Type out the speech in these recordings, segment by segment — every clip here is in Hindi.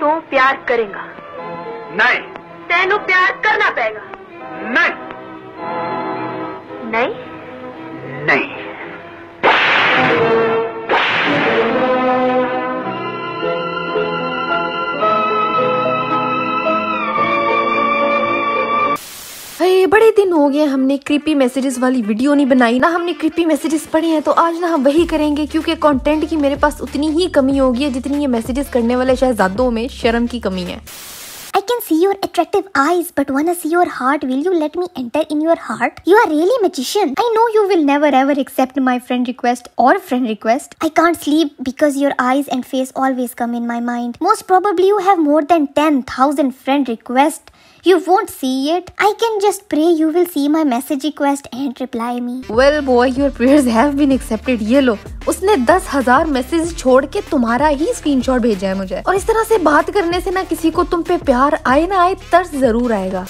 तो प्यार करेगा नहीं तेन प्यार करना पड़ेगा नहीं नहीं नहीं बड़े दिन हो गए हमने क्रिपी मैसेजेस वाली वीडियो नहीं बनाई ना हमने क्रिपी मैसेजेस पढ़े हैं तो आज ना हम वही करेंगे क्योंकि कंटेंट की मेरे पास उतनी ही कमी होगी है जितनी ये मैसेजेस करने वाले शहजादों में शर्म की कमी है I can see your attractive eyes but wanna see your heart. Will you let me enter in your heart? You are really magician. I know you will never ever accept my friend request or friend request. I can't sleep because your eyes and face always come in my mind. Most probably you have more than ten thousand friend requests You won't see it. I can just pray you will see my message request and reply me. Well boy, your prayers have been accepted. ये लो उसने दस हजार मैसेज छोड़ के तुम्हारा ही स्क्रीनशॉट भेजा है मुझे और इस तरह से बात करने से ना किसी को तुम पे प्यार आए ना आए तर्स जरूर आएगा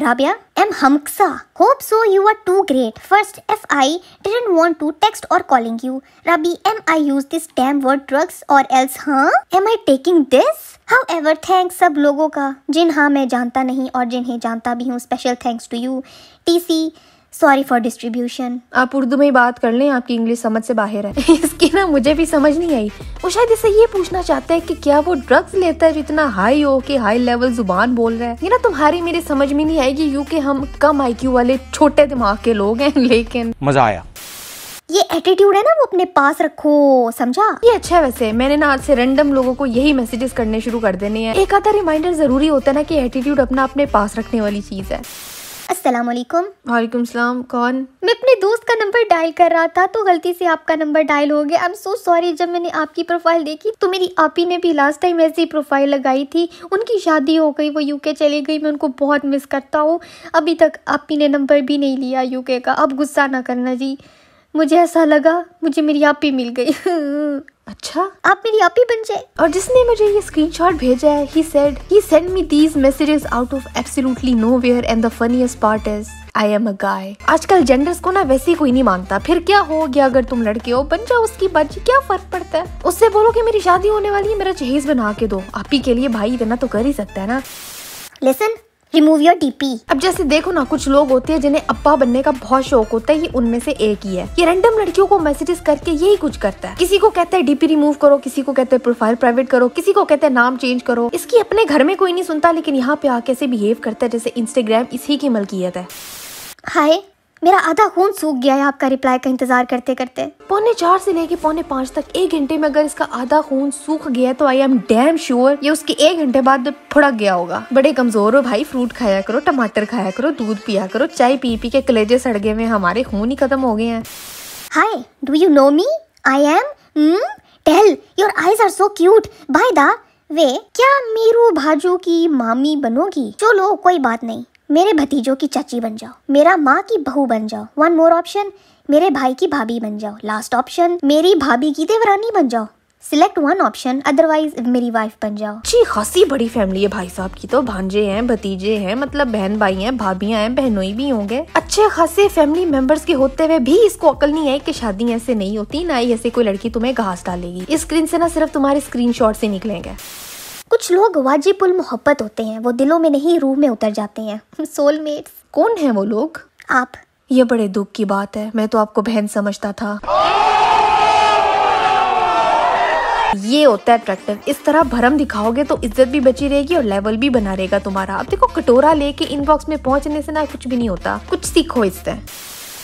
Rabia I'm Hamksa. Hope so you are too great. First, F. I didn't want to text or calling you. Rabi, am I use this damn word drugs or else, huh? Am I taking this? However, thanks sab logo ka. Jin हाँ मैं जानता नहीं और जिन्हें जानता भी हूँ Special thanks to you. T C sorry for distribution आप उर्दू में ही बात कर लें आपकी इंग्लिश समझ से बाहर है इसकी ना मुझे भी समझ नहीं आई वो शायद इसे ये पूछना चाहते हैं कि क्या वो ड्रग्स लेता है जो इतना हाई हो के हाई लेवल जुबान बोल रहा है ये ना तुम्हारी मेरी समझ में नहीं आएगी यू के हम कम क्यू वाले छोटे दिमाग के लोग हैं लेकिन मजा आया ये एटीट्यूड है ना वो अपने पास रखो समझा ये अच्छा है वैसे मैंने ना आज से रैंडम लोगों को यही मैसेजेस करने शुरू कर देने हैं एक आधा रिमाइंडर जरूरी होता है ना कि एटीट्यूड अपना अपने पास रखने वाली चीज है अस्सलाम वालेकुम वालेकुम सलाम कौन मैं अपने दोस्त का नंबर डायल कर रहा था तो गलती से आपका नंबर डायल हो गया आई एम सो सॉरी जब मैंने आपकी प्रोफाइल देखी तो मेरी आपी ने भी लास्ट टाइम ऐसी प्रोफाइल लगाई थी उनकी शादी हो गई वो यूके चली गई मैं उनको बहुत मिस करता हूँ अभी तक आपी ने नंबर भी नहीं लिया यूके का अब गुस्सा ना करना जी मुझे ऐसा लगा मुझे मेरी आपी मिल गई अच्छा आप मेरी आप ही बन जाए और जिसने मुझे ये स्क्रीनशॉट भेजा है he said he send me these messages out of absolutely nowhere and the funniest part is I am a guy आजकल जेंडर्स को ना वैसे ही कोई नहीं मानता फिर क्या हो गया अगर तुम लड़के हो बन जाओ उसकी बाजी क्या फर्क पड़ता है उससे बोलो कि मेरी शादी होने वाली है मेरा जहेज बना के दो आप ही के लिए भाई इतना तो कर ही सकता है ना लेसन रिमूव योर डीपी अब जैसे देखो ना कुछ लोग होते हैं जिन्हें अब्बा बनने का बहुत शौक होता है ये उनमें से एक ही है ये रैंडम लड़कियों को मैसेजेस करके यही कुछ करता है किसी को कहता है डीपी रिमूव करो किसी को कहता है प्रोफाइल प्राइवेट करो किसी को कहता है नाम चेंज करो इसकी अपने घर में कोई नहीं सुनता लेकिन यहाँ पे आके ऐसे बिहेव करता है जैसे इंस्टाग्राम इसी की मलकियत है हाय मेरा आधा खून सूख गया है आपका रिप्लाई का इंतजार करते करते पौने चार से लेके पौने पाँच तक एक घंटे में अगर इसका आधा खून सूख गया तो आई एम डैम श्योर ये उसके एक घंटे बाद थोड़ा गया होगा बड़े कमजोर हो भाई फ्रूट खाया करो टमाटर खाया करो दूध पिया करो चाय पी पी के कलेजे सड़ गए में हमारे खून ही खत्म हो गए हैं hi do you know me I am tell your eyes are so cute by the way क्या मीरू भाजू की मामी बनोगी चलो कोई बात नहीं मेरे भतीजों की चाची बन जाओ मेरा माँ की बहू बन जाओ वन मोर ऑप्शन मेरे भाई की भाभी बन जाओ लास्ट ऑप्शन मेरी भाभी की देवरानी बन जाओ सिलेक्ट वन ऑप्शन अदरवाइज मेरी वाइफ बन जाओ जी खासी बड़ी फैमिली है भाई साहब की तो भांजे हैं भतीजे हैं मतलब बहन भाई हैं भाभियां हैं बहनोई भी होंगे अच्छे खासे फैमिली मेंबर्स के होते हुए भी इसको अकल नहीं है कि शादी ऐसे नहीं होती ना ही ऐसे कोई लड़की तुम्हें घास डालेगी इस स्क्रीन से ना सिर्फ तुम्हारे स्क्रीन से निकलेंगे कुछ लोग वाजिबुल मोहब्बत होते हैं वो दिलों में नहीं रूह में उतर जाते हैं सोलमेट्स कौन है वो लोग आप ये बड़े दुख की बात है मैं तो आपको बहन समझता था ये होता है अट्रैक्टिव इस तरह भरम दिखाओगे तो इज्जत भी बची रहेगी और लेवल भी बना रहेगा तुम्हारा अब देखो कटोरा लेके इनबॉक्स में पहुंचने से ना कुछ भी नहीं होता कुछ सीखो इससे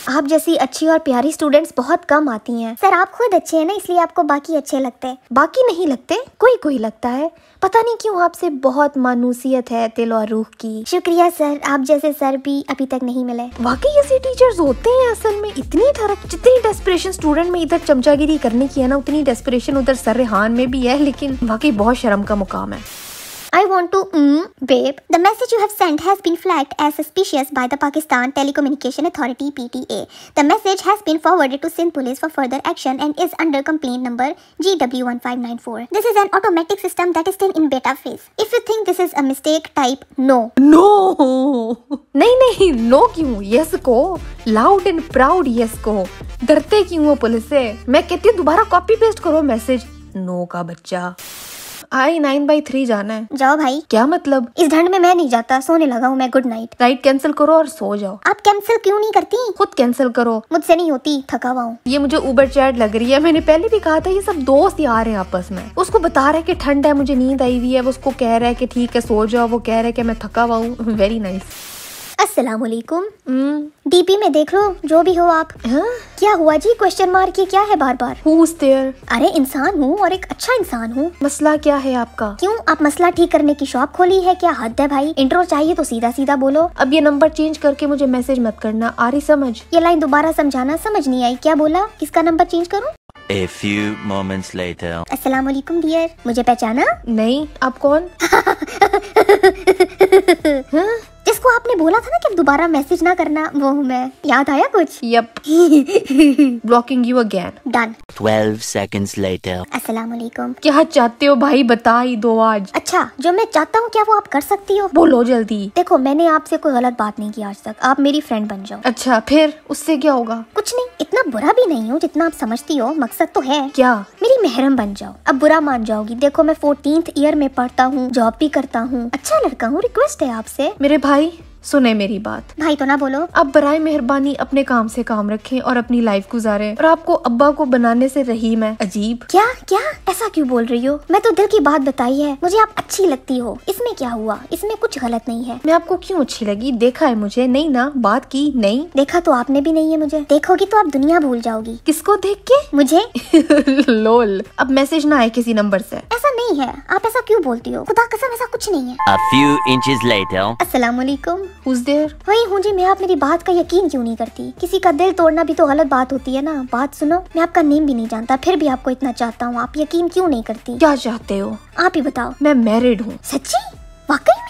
आप जैसी अच्छी और प्यारी स्टूडेंट्स बहुत कम आती हैं सर आप खुद अच्छे हैं ना इसलिए आपको बाकी अच्छे लगते हैं बाकी नहीं लगते कोई कोई लगता है पता नहीं क्यों आपसे बहुत मानूसियत है दिल और रूह की शुक्रिया सर आप जैसे सर भी अभी तक नहीं मिले वाकई ऐसे टीचर्स होते हैं असल में इतनी थरक जितनी डेस्परेशन स्टूडेंट में इधर चमचागिरी करने की है ना उतनी डेस्परेशन उधर सर्रेहान में भी है लेकिन वाकई बहुत शर्म का मुकाम है I want to mm, babe. The message you have sent has been flagged as suspicious by the Pakistan Telecommunication Authority PTA. The message has been forwarded to Sindh Police for further action and is under complaint number GW1594. This is an automatic system that is still in beta phase. If you think this is a mistake, type no. No. नहीं no ki क्यों yes ko loud and proud yes ko. डरते क्यों हो पुलिस से मैं कहती हूँ दोबारा कॉपी पेस्ट करो मैसेज नो का बच्चा आई नाइन बाई थ्री जाना है जाओ भाई क्या मतलब इस ठंड में मैं नहीं जाता सोने लगा हूँ मैं गुड नाइट राइट कैंसिल करो और सो जाओ आप कैंसिल क्यों नहीं करती खुद कैंसिल करो मुझसे नहीं होती थका हुआ हूँ ये मुझे उबर चैट लग रही है मैंने पहले भी कहा था ये सब दोस्त यार है आपस में उसको बता रहा है की ठंड है मुझे नींद आई हुई है उसको कह रहा है की ठीक है सो जाओ वो कह रहा है की मैं थका हुआ हूँ वेरी नाइस nice. डीपी हम्म। में देख लो जो भी हो आप हाँ। क्या हुआ जी क्वेश्चन मार्क ये क्या है बार बार देयर अरे इंसान हूँ और एक अच्छा इंसान हूँ मसला क्या है आपका क्यों आप मसला ठीक करने की शॉप खोली है क्या हद है भाई इंट्रो चाहिए तो सीधा सीधा बोलो अब ये नंबर चेंज करके मुझे मैसेज मत करना आ रही समझ ये लाइन दोबारा समझाना समझ नहीं आई क्या बोला किसका नंबर चेंज करूँ A few moments later. Assalamualaikum, dear. मुझे पहचाना नहीं आप कौन आपने बोला था ना कि दोबारा मैसेज ना करना वो हूँ मैं याद आया कुछ yup blocking you again done twelve second later असला क्या चाहते हो भाई बता ही दो आज अच्छा जो मैं चाहता हूँ क्या वो आप कर सकती हो बोलो जल्दी देखो मैंने आपसे कोई गलत बात नहीं की आज तक आप मेरी फ्रेंड बन जाओ अच्छा फिर उससे क्या होगा कुछ नहीं इतना बुरा भी नहीं हूँ जितना आप समझती हो मकसद तो है क्या मेरी मेहरम बन जाओ अब बुरा मान जाओगी देखो मैं फोर्टीन ईयर में पढ़ता हूँ जॉब भी करता हूँ अच्छा लड़का हूँ रिक्वेस्ट है आपसे मेरे भाई सुने मेरी बात भाई तो ना बोलो आप बराए मेहरबानी अपने काम से काम रखें और अपनी लाइफ गुजारें और आपको अब्बा को बनाने से रहीम है अजीब क्या क्या ऐसा क्यों बोल रही हो मैं तो दिल की बात बताई है मुझे आप अच्छी लगती हो इसमें क्या हुआ इसमें कुछ गलत नहीं है मैं आपको क्यों अच्छी लगी देखा है मुझे नहीं ना बात की नहीं देखा तो आपने भी नहीं है मुझे देखोगी तो आप दुनिया भूल जाओगी किसको देख के मुझे लोल अब मैसेज ना आए किसी नंबर ऐसी नहीं है आप ऐसा क्यों बोलती हो खुदा कसम ऐसा कुछ नहीं है A few inches later. अस्सलाम वालेकुम Who's there? वही हूँ जी मैं आप मेरी बात का यकीन क्यों नहीं करती किसी का दिल तोड़ना भी तो गलत बात होती है ना बात सुनो मैं आपका नेम भी नहीं जानता फिर भी आपको इतना चाहता हूँ आप यकीन क्यों नहीं करती क्या चाहते हो आप ही बताओ मैं मैरिड हूँ सच्ची वाकई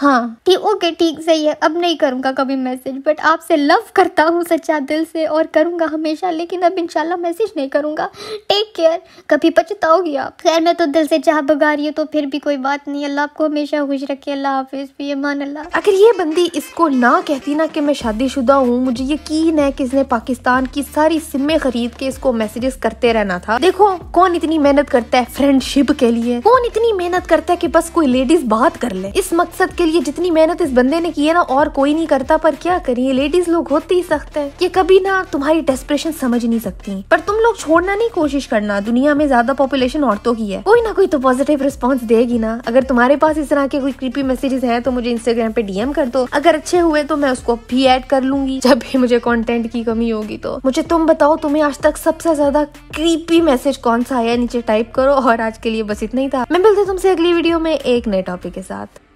हाँ कि ओके ठीक सही है अब नहीं करूँगा कभी मैसेज बट आपसे लव करता हूँ सच्चा दिल से और करूँगा हमेशा लेकिन अब इंशाल्लाह मैसेज नहीं करूँगा टेक केयर कभी पछताओगी आप खैर मैं तो दिल से चाह बगा रही हूँ तो फिर भी कोई बात नहीं अल्लाह आपको हमेशा खुश रखे अल्लाह हाफिज़ भी मान अल्लाह अगर ये बंदी इसको ना कहती ना कि मैं शादीशुदा हूँ मुझे यकीन है कि इसने पाकिस्तान की सारी सिमें खरीद के इसको मैसेजेस करते रहना था देखो कौन इतनी मेहनत करता है फ्रेंडशिप के लिए कौन इतनी मेहनत करता है कि बस कोई लेडीज बात कर ले इस मकसद के लिए जितनी मेहनत इस बंदे ने की है ना और कोई नहीं करता पर क्या करिए लेडीज लोग होते ही सख्त है ये कभी ना तुम्हारी डेस्परेशन समझ नहीं सकती पर तुम लोग छोड़ना नहीं कोशिश करना दुनिया में ज्यादा पॉपुलेशन औरतों की है कोई ना कोई तो पॉजिटिव रिस्पॉन्स देगी ना अगर तुम्हारे पास इस तरह के कोई क्रीपी मैसेजेस है तो मुझे इंस्टाग्राम पे डीएम कर दो अगर अच्छे हुए तो मैं उसको भी ऐड कर लूंगी जब भी मुझे कंटेंट की कमी होगी तो मुझे तुम बताओ तुम्हें आज तक सबसे ज्यादा क्रीपी मैसेज कौन सा आया नीचे टाइप करो और आज के लिए बस इतना ही था मैं मिलती तुमसे अगली वीडियो में एक नए टॉपिक के साथ